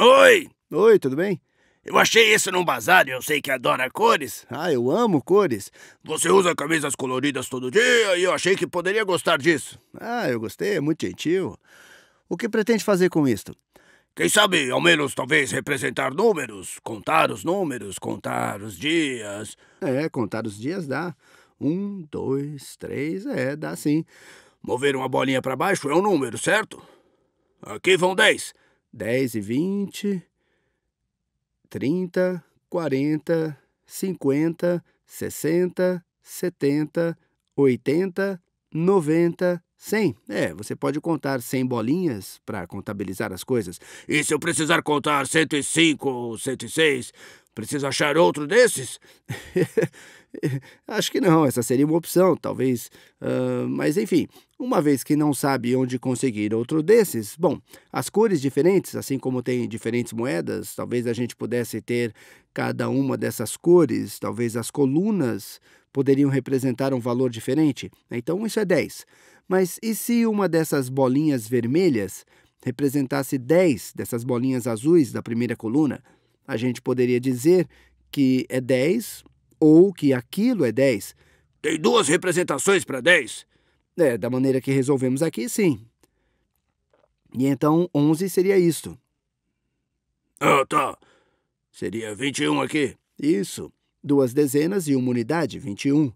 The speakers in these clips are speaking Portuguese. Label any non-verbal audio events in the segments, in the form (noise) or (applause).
Oi! Oi, tudo bem? Eu achei isso num bazar e eu sei que adora cores. Ah, eu amo cores. Você usa camisas coloridas todo dia e eu achei que poderia gostar disso. Ah, eu gostei, é muito gentil. O que pretende fazer com isto? Quem sabe, ao menos, talvez, representar números, contar os números, contar os dias. É, contar os dias dá. Um, dois, três, é, dá sim. Mover uma bolinha para baixo é um número, certo? Aqui vão dez. 10 e 20, 30, 40, 50, 60, 70, 80, 90, 100. É, você pode contar 100 bolinhas para contabilizar as coisas. E se eu precisar contar 105 ou 106, preciso achar outro desses? (laughs) (laughs) Acho que não, essa seria uma opção, talvez. Uh, mas enfim, uma vez que não sabe onde conseguir outro desses, bom, as cores diferentes, assim como tem diferentes moedas, talvez a gente pudesse ter cada uma dessas cores, talvez as colunas poderiam representar um valor diferente. Então isso é 10. Mas e se uma dessas bolinhas vermelhas representasse 10 dessas bolinhas azuis da primeira coluna? A gente poderia dizer que é 10 ou que aquilo é 10. Tem duas representações para 10? É, da maneira que resolvemos aqui, sim. E então 11 seria isto. Ah, tá. Seria 21 aqui. Isso. Duas dezenas e uma unidade, 21.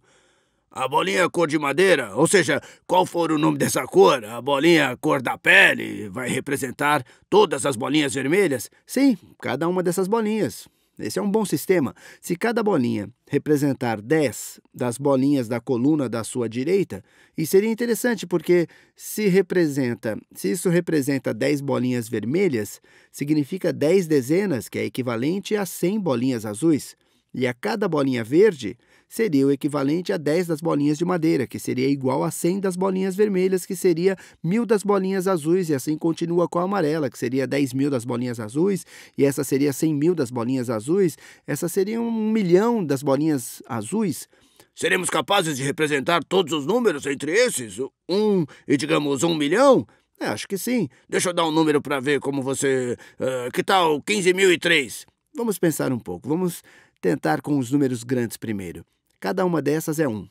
A bolinha cor de madeira, ou seja, qual for o nome dessa cor, a bolinha cor da pele vai representar todas as bolinhas vermelhas? Sim, cada uma dessas bolinhas. Esse é um bom sistema. Se cada bolinha representar 10 das bolinhas da coluna da sua direita, e seria interessante porque se representa, se isso representa 10 bolinhas vermelhas, significa 10 dezenas, que é equivalente a 100 bolinhas azuis. E a cada bolinha verde seria o equivalente a 10 das bolinhas de madeira, que seria igual a 100 das bolinhas vermelhas, que seria 1.000 das bolinhas azuis, e assim continua com a amarela, que seria 10 mil das bolinhas azuis, e essa seria 100 mil das bolinhas azuis, essa seria um milhão das bolinhas azuis. Seremos capazes de representar todos os números entre esses? Um e, digamos, um milhão? É, acho que sim. Deixa eu dar um número para ver como você. Uh, que tal 15.003? Vamos pensar um pouco. Vamos tentar com os números grandes primeiro. Cada uma dessas é 1.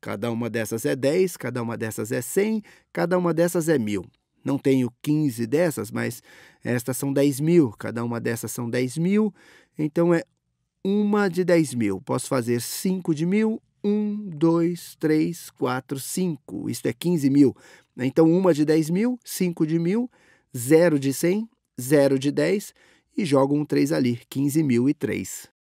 Cada uma dessas é 10, cada uma dessas é 100, cada uma dessas é 1000. Não tenho 15 dessas, mas estas são 10 mil, cada uma dessas são 10 mil, então é uma de 10 mil. Posso fazer 5 de mil, 1, 2, 3, 4, 5, isto é 15 mil. Então, uma de 10 mil, 5 de mil, 0 de 100, 0 de 10 e jogo um 3 ali, 15 mil e 3.